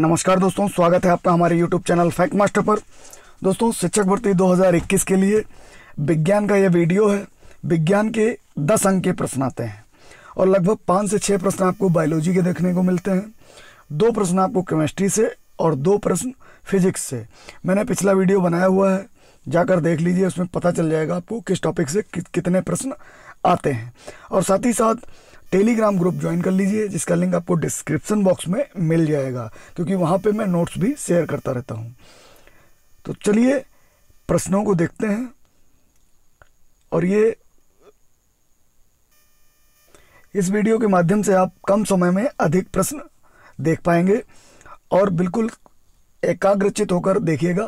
नमस्कार दोस्तों स्वागत है आपका हमारे यूट्यूब चैनल फैक्ट मास्टर पर दोस्तों शिक्षक भर्ती 2021 के लिए विज्ञान का यह वीडियो है विज्ञान के 10 अंक के प्रश्न आते हैं और लगभग पाँच से छः प्रश्न आपको बायोलॉजी के देखने को मिलते हैं दो प्रश्न आपको केमिस्ट्री से और दो प्रश्न फिजिक्स से मैंने पिछला वीडियो बनाया हुआ है जाकर देख लीजिए उसमें पता चल जाएगा आपको किस टॉपिक से कि, कितने प्रश्न आते हैं और साथ ही साथ टेलीग्राम ग्रुप ज्वाइन कर लीजिए जिसका लिंक आपको डिस्क्रिप्शन बॉक्स में मिल जाएगा क्योंकि वहाँ पर मैं नोट्स भी शेयर करता रहता हूँ तो चलिए प्रश्नों को देखते हैं और ये इस वीडियो के माध्यम से आप कम समय में अधिक प्रश्न देख पाएंगे और बिल्कुल एकाग्रचित होकर देखिएगा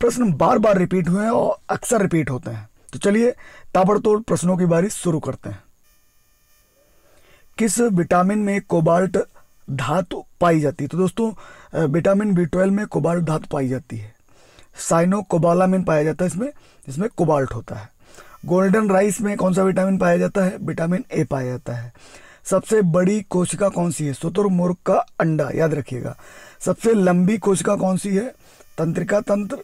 प्रश्न बार बार रिपीट हुए हैं और अक्सर रिपीट होते हैं तो चलिए ताबड़तोड़ प्रश्नों की बारी शुरू करते हैं किस विटामिन में कोबाल्ट धातु पाई जाती है तो दोस्तों विटामिन बी ट्वेल्व में कोबाल्ट धातु पाई जाती है साइनो कोबालामिन पाया जाता है इसमें इसमें कोबाल्ट होता है गोल्डन राइस में कौन सा विटामिन पाया जाता है विटामिन ए पाया जाता है सबसे बड़ी कोशिका कौन सी है सुतुर मुर्ग का अंडा याद रखिएगा सबसे लंबी कोशिका कौन सी है तंत्रिका तंत्र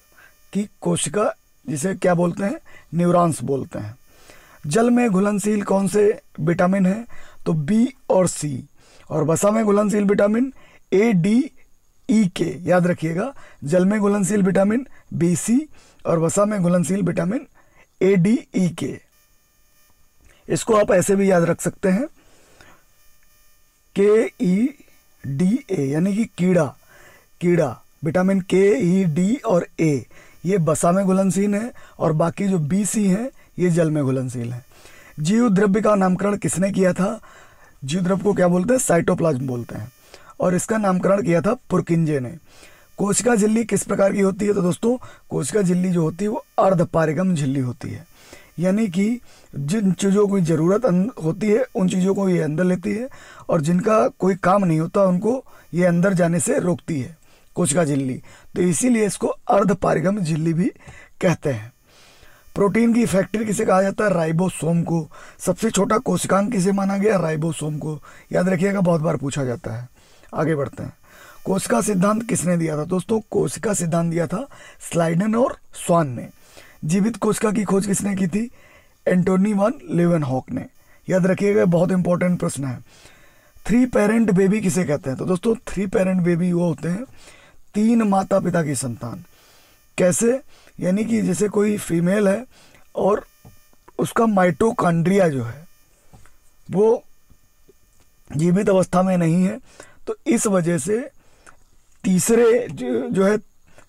की कोशिका जिसे क्या बोलते हैं न्यूरॉन्स बोलते हैं जल में घुलनशील कौन से विटामिन है तो बी और सी और वसा में घुलनशील विटामिन ए डी ई के याद रखिएगा जल में घुलनशील विटामिन बी सी और वसा में घुलनशील विटामिन ए डी ई के इसको आप ऐसे भी याद रख सकते हैं के ई डी ए यानी कि कीड़ा कीड़ा विटामिन के ई डी और ए ये बसा में घुलनशील है और बाकी जो बी सी हैं ये जल में घुलनशील हैं जीव द्रव्य का नामकरण किसने किया था जीव द्रव्य को क्या बोलते हैं साइटोप्लाज्म बोलते हैं और इसका नामकरण किया था पुरकिंजे ने कोशिका झिल्ली किस प्रकार की होती है तो दोस्तों कोशिका झिल्ली जो होती है वो अर्धपारिगम झिल्ली होती है यानी कि जिन चीज़ों की ज़रूरत अं-, होती है उन चीज़ों को ये अंदर लेती है और जिनका कोई काम नहीं होता उनको ये अंदर जाने से रोकती है कोशिका झिल्ली तो इसीलिए इसको अर्धपारिगम झिल्ली भी कहते हैं प्रोटीन की फैक्ट्री किसे कहा जाता है राइबोसोम को सबसे छोटा कोशिकांग किसे माना गया राइबोसोम को याद रखिएगा बहुत बार पूछा जाता है आगे बढ़ते हैं कोशिका सिद्धांत किसने दिया था दोस्तों कोशिका सिद्धांत दिया था स्लाइडन और स्वान ने जीवित कोशिका की खोज किसने की थी एंटोनी वन लेवन हॉक ने याद रखिएगा बहुत इंपॉर्टेंट प्रश्न है थ्री पेरेंट बेबी किसे कहते हैं तो दोस्तों थ्री पेरेंट बेबी वो होते हैं तीन माता पिता की संतान कैसे यानी कि जैसे कोई फीमेल है और उसका माइटोकांड्रिया जो है वो जीवित अवस्था में नहीं है तो इस वजह से तीसरे जो, जो है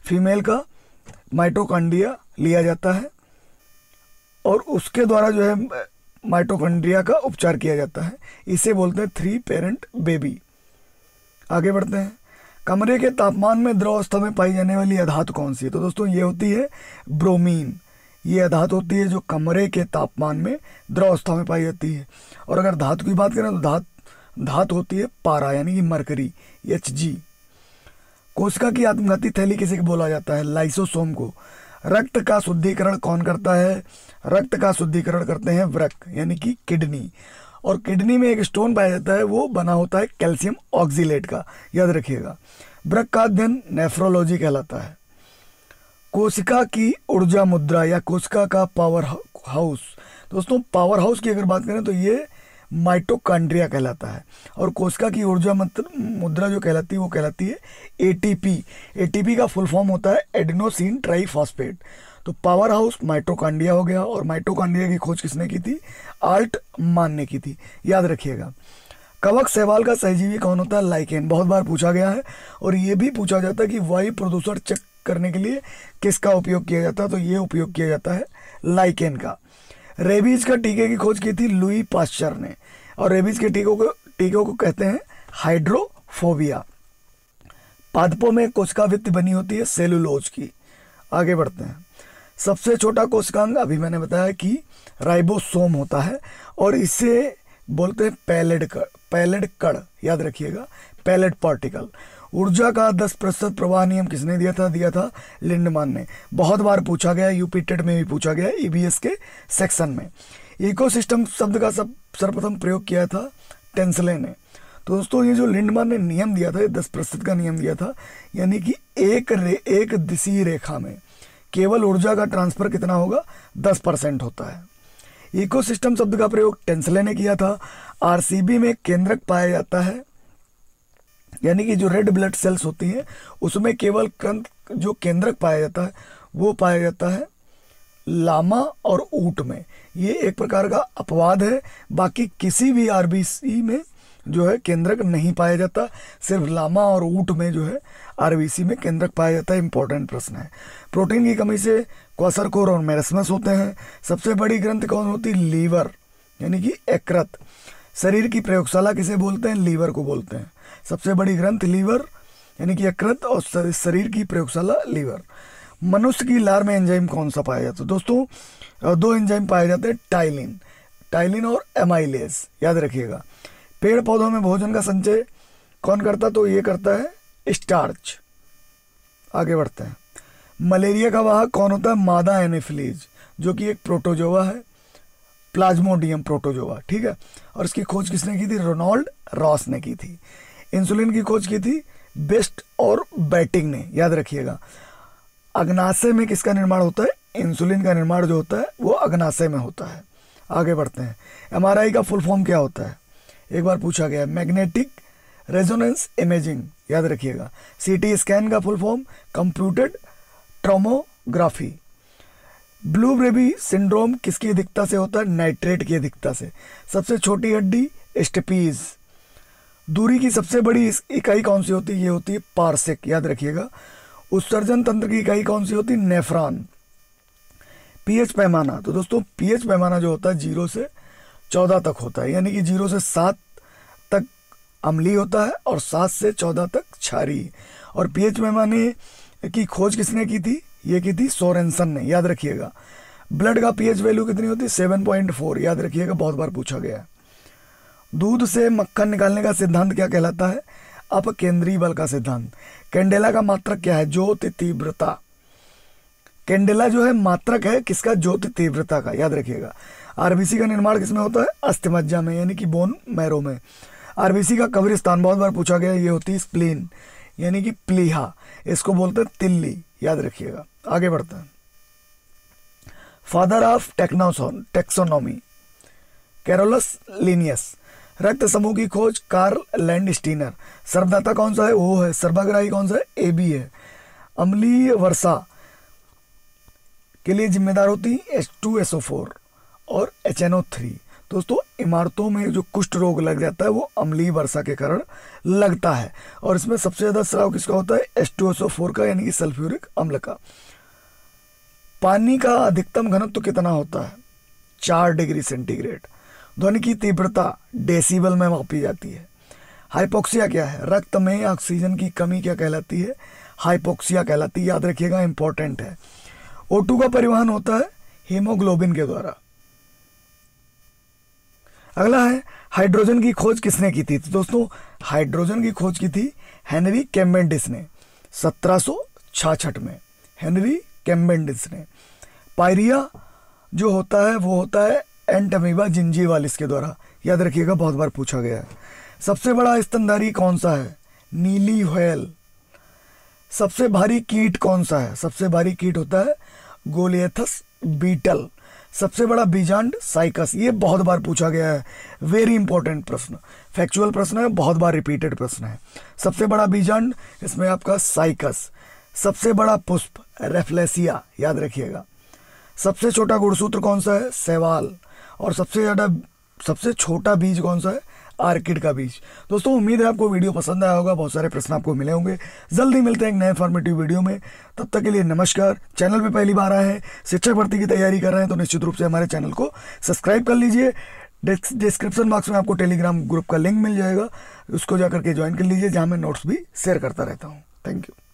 फीमेल का माइटोकांड्रिया लिया जाता है और उसके द्वारा जो है माइटोकांड्रिया का उपचार किया जाता है इसे बोलते हैं थ्री पेरेंट बेबी आगे बढ़ते हैं कमरे के तापमान में द्रवस्था में पाई जाने वाली अधात कौन सी है तो दोस्तों ये होती है ब्रोमीन ये अधात होती है जो कमरे के तापमान में द्रवस्था में पाई जाती है और अगर धातु की बात करें तो धात धातु होती है पारा यानी कि मरकरी एच जी कोशिका की आत्मघाती थैली किसे बोला जाता है लाइसोसोम को रक्त का शुद्धिकरण कौन करता है रक्त का शुद्धिकरण करते हैं व्रक यानी कि किडनी और किडनी में एक स्टोन पाया जाता है वो बना होता है कैल्शियम ऑक्सीलेट का याद रखिएगा ब्रक का अध्ययन नेफ्रोलॉजी कहलाता है कोशिका की ऊर्जा मुद्रा या कोशिका का पावर हाउस दोस्तों पावर हाउस की अगर बात करें तो ये माइटोकांड्रिया कहलाता है और कोशिका की ऊर्जा मुद्रा जो कहलाती है वो कहलाती है एटीपी एटीपी का फुल फॉर्म होता है एडिनोसिन ट्राईफॉस्फेट तो पावर हाउस माइटोकांडिया हो गया और माइटोकांडिया की खोज किसने की थी आल्ट मान ने की थी याद रखिएगा कवक सहवाल का सहजीवी कौन होता है लाइकेन बहुत बार पूछा गया है और ये भी पूछा जाता है कि वायु प्रदूषण चेक करने के लिए किसका उपयोग किया जाता है तो ये उपयोग किया जाता है लाइकेन का रेबीज का टीके की खोज की थी लुई पास्चर ने और रेबीज के टीकों को टीकों को कहते हैं हाइड्रोफोबिया पादपों में कोशिका वित्त बनी होती है सेलुलोज की आगे बढ़ते हैं सबसे छोटा कोशिकांग अभी मैंने बताया कि राइबोसोम होता है और इसे बोलते हैं पैलेड कड़ पैलेड कड़ याद रखिएगा पैलेड पार्टिकल ऊर्जा का 10 प्रतिशत प्रवाह नियम किसने दिया था दिया था लिंडमान ने बहुत बार पूछा गया यूपी टेट में भी पूछा गया ईबीएस e के सेक्शन में इकोसिस्टम शब्द का सब सर्वप्रथम प्रयोग किया था टेंसले ने तो दोस्तों ये जो लिंडमान ने नियम दिया था ये दस प्रतिशत का नियम दिया था यानी कि एक रे एक दिशी रेखा में केवल ऊर्जा का ट्रांसफर कितना होगा दस परसेंट होता है इकोसिस्टम शब्द का प्रयोग टेंसले ने किया था आरसीबी में केंद्रक पाया जाता है यानी कि जो रेड ब्लड सेल्स होती हैं उसमें केवल कंत जो केंद्रक पाया जाता है वो पाया जाता है लामा और ऊट में ये एक प्रकार का अपवाद है बाकी किसी भी आरबीसी में जो है केंद्रक नहीं पाया जाता सिर्फ लामा और ऊट में जो है आरबीसी में केंद्रक पाया जाता है इंपॉर्टेंट प्रश्न है प्रोटीन की कमी से क्वासरकोर और मेरसमस होते हैं सबसे बड़ी ग्रंथ कौन होती है लीवर यानी कि एकरत शरीर की प्रयोगशाला किसे बोलते हैं लीवर को बोलते हैं सबसे बड़ी ग्रंथ लीवर यानी कि यकृत और शरीर की प्रयोगशाला लीवर मनुष्य की लार में एंजाइम कौन सा पाया जाता है दोस्तों दो एंजाइम पाए जाते हैं टाइलिन टाइलिन और एमाइलेस याद रखिएगा पेड़ पौधों में भोजन का संचय कौन करता तो ये करता है स्टार्च आगे बढ़ते हैं मलेरिया का वाहक कौन होता है मादा एनिफिलीज जो कि एक प्रोटोजोवा है प्लाज्मोडियम प्रोटोजोवा ठीक है और इसकी खोज किसने की थी रोनाल्ड रॉस ने की थी इंसुलिन की खोज की थी बेस्ट और बैटिंग ने याद रखिएगा अग्नाशय में किसका निर्माण होता है इंसुलिन का निर्माण जो होता है वो अग्नाशय में होता है आगे बढ़ते हैं एम का फुल फॉर्म क्या होता है एक बार पूछा गया मैग्नेटिक रेजोनेंस इमेजिंग याद रखिएगा सीटी स्कैन का full form computed tomography blue ब्रेबी सिंड्रोम किसकी अधिकता से होता है नाइट्रेट की अधिकता से सबसे छोटी हड्डी स्टपीज दूरी की सबसे बड़ी इकाई कौन सी होती है ये होती है पार्सिक याद रखिएगा उत्सर्जन तंत्र की इकाई कौन सी होती है नेफ्रॉन पीएच पैमाना तो दोस्तों पीएच पैमाना जो होता है जीरो से चौदह तक होता है यानी कि जीरो से सात तक अम्ली होता है और सात से चौदह तक क्षारी और पीएच पैमाने की खोज किसने की थी ये की थी सोरेंसन ने याद रखिएगा ब्लड का पीएच वैल्यू कितनी होती है सेवन पॉइंट फोर याद रखिएगा बहुत बार पूछा गया है दूध से मक्खन निकालने का सिद्धांत क्या कहलाता है अप केंद्रीय बल का सिद्धांत कैंडेला का मात्रक क्या है ज्योति तीव्रता कैंडेला जो है मात्रक है किसका ज्योति तीव्रता का याद रखिएगा आरबीसी का निर्माण किसमें होता है मज्जा में यानी कि बोन मैरो में आरबीसी का स्थान बहुत बार पूछा गया ये होती है स्प्लीन यानी कि प्लीहा इसको बोलते हैं तिल्ली याद रखिएगा आगे बढ़ते हैं फादर ऑफ टेक्नोसोन टेक्सोनोमी कैरोलस लीनियस रक्त समूह की खोज कार्ल लैंड स्टीनर सर्वदाता कौन सा है ओ है सर्वाग्राही कौन सा है ए बी है अम्लीय वर्षा के लिए जिम्मेदार होती है एस टू एसओ फोर और एच एन ओ थ्री दोस्तों इमारतों में जो कुष्ठ रोग लग जाता है वो अम्लीय वर्षा के कारण लगता है और इसमें सबसे ज़्यादा स्राव किसका होता है S two S O four का यानी कि सल्फ्यूरिक अम्ल का पानी का अधिकतम घनत्व तो कितना होता है चार डिग्री सेंटीग्रेड ध्वनि तो की तीव्रता डेसीबल में मापी जाती है हाइपोक्सिया क्या है रक्त में ऑक्सीजन की कमी क्या कहलाती है हाइपोक्सिया कहलाती है याद रखिएगा इंपॉर्टेंट है ओ का परिवहन होता है हीमोग्लोबिन के द्वारा अगला है हाइड्रोजन की खोज किसने की थी तो दोस्तों हाइड्रोजन की खोज की थी हेनरी कैम्बेंडिस ने सत्रह में हेनरी कैम्बेंडिस ने पायरिया जो होता है वो होता है एंटमीबा वालिस के द्वारा याद रखिएगा बहुत बार पूछा गया है सबसे बड़ा स्तनधारी कौन सा है नीली व्हेल सबसे भारी कीट कौन सा है सबसे भारी कीट होता है गोलियथस बीटल सबसे बड़ा बीजांड साइकस ये बहुत बार पूछा गया है वेरी इंपॉर्टेंट प्रश्न फैक्चुअल प्रश्न है बहुत बार रिपीटेड प्रश्न है सबसे बड़ा बीजांड इसमें आपका साइकस सबसे बड़ा पुष्प रेफ्लेसिया याद रखिएगा सबसे छोटा गुणसूत्र कौन सा है सेवाल और सबसे ज़्यादा सबसे छोटा बीज कौन सा है आर्किड का बीज दोस्तों उम्मीद है आपको वीडियो पसंद आया होगा बहुत सारे प्रश्न आपको मिले होंगे जल्दी मिलते हैं एक नए फॉर्मेटिव वीडियो में तब तक के लिए नमस्कार चैनल पर पहली बार आए हैं शिक्षक भर्ती की तैयारी कर रहे हैं तो निश्चित रूप से हमारे चैनल को सब्सक्राइब कर लीजिए डिस्क्रिप्शन बॉक्स में आपको टेलीग्राम ग्रुप का लिंक मिल जाएगा उसको जाकर के ज्वाइन कर लीजिए जहाँ मैं नोट्स भी शेयर करता रहता हूँ थैंक यू